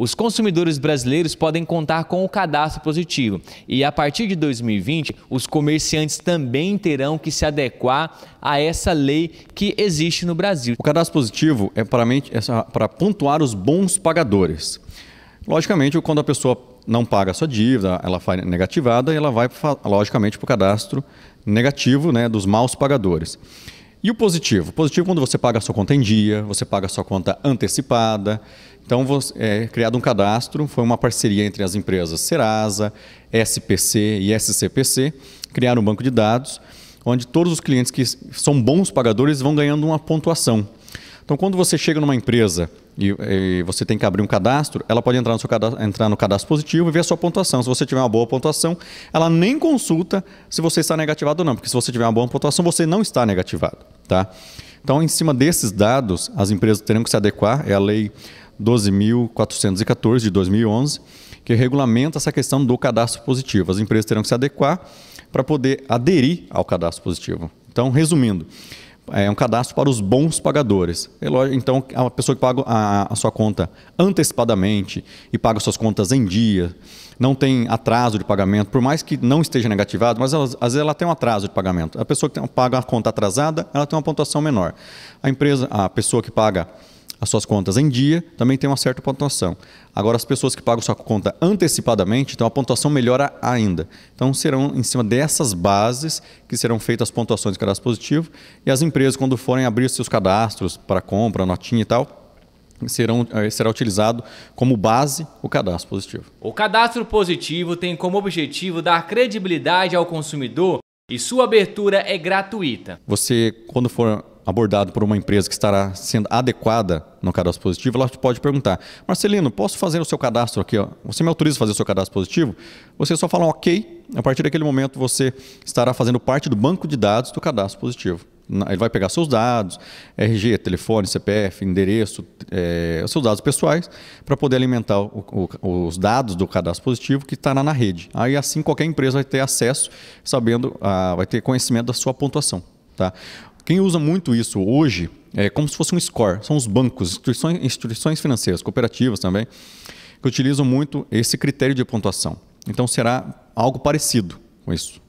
Os consumidores brasileiros podem contar com o cadastro positivo e, a partir de 2020, os comerciantes também terão que se adequar a essa lei que existe no Brasil. O cadastro positivo é para, é para pontuar os bons pagadores. Logicamente, quando a pessoa não paga a sua dívida, ela faz negativada e ela vai, logicamente, para o cadastro negativo né, dos maus pagadores. E o positivo? O positivo é quando você paga a sua conta em dia, você paga a sua conta antecipada. Então, é criado um cadastro, foi uma parceria entre as empresas Serasa, SPC e SCPC, criaram um banco de dados, onde todos os clientes que são bons pagadores vão ganhando uma pontuação. Então, quando você chega numa empresa e, e, você tem que abrir um cadastro, ela pode entrar no, seu cadastro, entrar no cadastro positivo e ver a sua pontuação. Se você tiver uma boa pontuação, ela nem consulta se você está negativado ou não, porque se você tiver uma boa pontuação, você não está negativado. Tá? Então, em cima desses dados, as empresas terão que se adequar, é a Lei 12.414 de 2011, que regulamenta essa questão do cadastro positivo. As empresas terão que se adequar para poder aderir ao cadastro positivo. Então, resumindo, é um cadastro para os bons pagadores. É então, a pessoa que paga a, sua conta antecipadamente e paga suas contas em dia, não tem atraso de pagamento, por mais que não esteja negativado, mas às vezes ela tem um atraso de pagamento. A pessoa que paga a conta atrasada, ela tem uma pontuação menor. A empresa, a pessoa que paga as suas contas em dia, também tem uma certa pontuação. Agora, as pessoas que pagam sua conta antecipadamente, então a pontuação melhora ainda. Então, serão em cima dessas bases que serão feitas as pontuações de cadastro positivo e as empresas, quando forem abrir seus cadastros para compra, notinha e tal, serão, eh, será utilizado como base o cadastro positivo. O cadastro positivo tem como objetivo dar credibilidade ao consumidor e sua abertura é gratuita. Você, quando for abordado por uma empresa que estará sendo adequada no cadastro positivo, ela pode perguntar: Marcelino, posso fazer o seu cadastro aqui? Ó? Você me autoriza a fazer o seu cadastro positivo? Você só fala um ok, a partir daquele momento você estará fazendo parte do banco de dados do cadastro positivo. Ele vai pegar seus dados, RG, telefone, CPF, endereço, é, seus dados pessoais, para poder alimentar o, o, os dados do cadastro positivo que estará na rede. Aí assim qualquer empresa vai ter acesso, sabendo, a, ah, vai ter conhecimento da sua pontuação. Tá? Quem usa muito isso hoje é como se fosse um score, são os bancos, instituições, instituições financeiras, cooperativas também, que utilizam muito esse critério de pontuação. Então será algo parecido com isso.